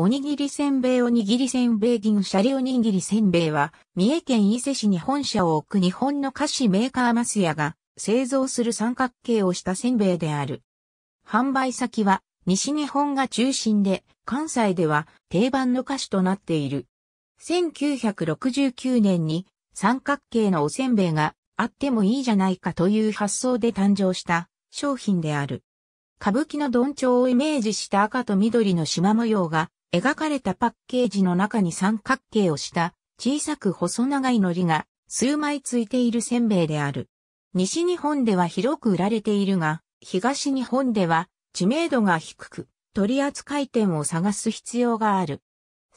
おにぎりせんべいおにぎりせんべい銀シャリおにぎりせんべいは、三重県伊勢市に本社を置く日本の菓子メーカーマスヤが製造する三角形をしたせんべいである。販売先は西日本が中心で、関西では定番の菓子となっている。1969年に三角形のおせんべいがあってもいいじゃないかという発想で誕生した商品である。歌舞伎のどんちょうをイメージした赤と緑の縞模様が描かれたパッケージの中に三角形をした小さく細長い海苔が数枚ついているせんべいである。西日本では広く売られているが、東日本では知名度が低く、取扱店を探す必要がある。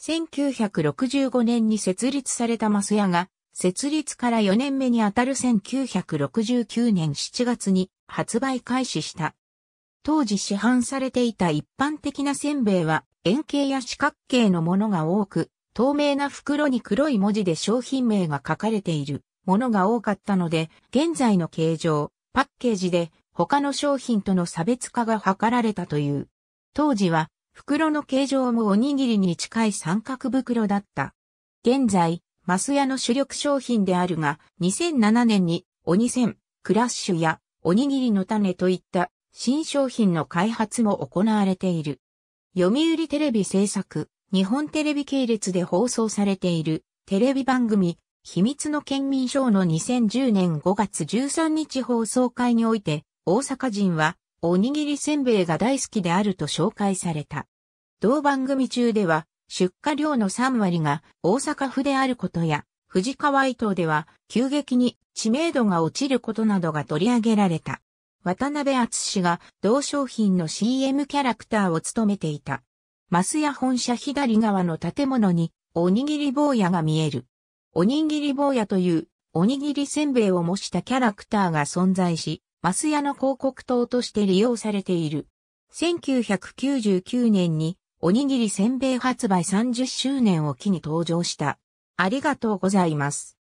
1965年に設立されたマス屋が、設立から4年目にあたる1969年7月に発売開始した。当時市販されていた一般的なせんべいは円形や四角形のものが多く、透明な袋に黒い文字で商品名が書かれているものが多かったので、現在の形状、パッケージで他の商品との差別化が図られたという。当時は袋の形状もおにぎりに近い三角袋だった。現在、マスヤの主力商品であるが、2007年におにせん、クラッシュやおにぎりの種といった新商品の開発も行われている。読売テレビ制作、日本テレビ系列で放送されているテレビ番組、秘密の県民賞の2010年5月13日放送会において、大阪人はおにぎりせんべいが大好きであると紹介された。同番組中では、出荷量の3割が大阪府であることや、藤川伊藤では急激に知名度が落ちることなどが取り上げられた。渡辺厚氏が同商品の CM キャラクターを務めていた。マスヤ本社左側の建物におにぎり坊やが見える。おにぎり坊やというおにぎりせんべいを模したキャラクターが存在し、マスヤの広告塔として利用されている。1999年におにぎりせんべい発売30周年を機に登場した。ありがとうございます。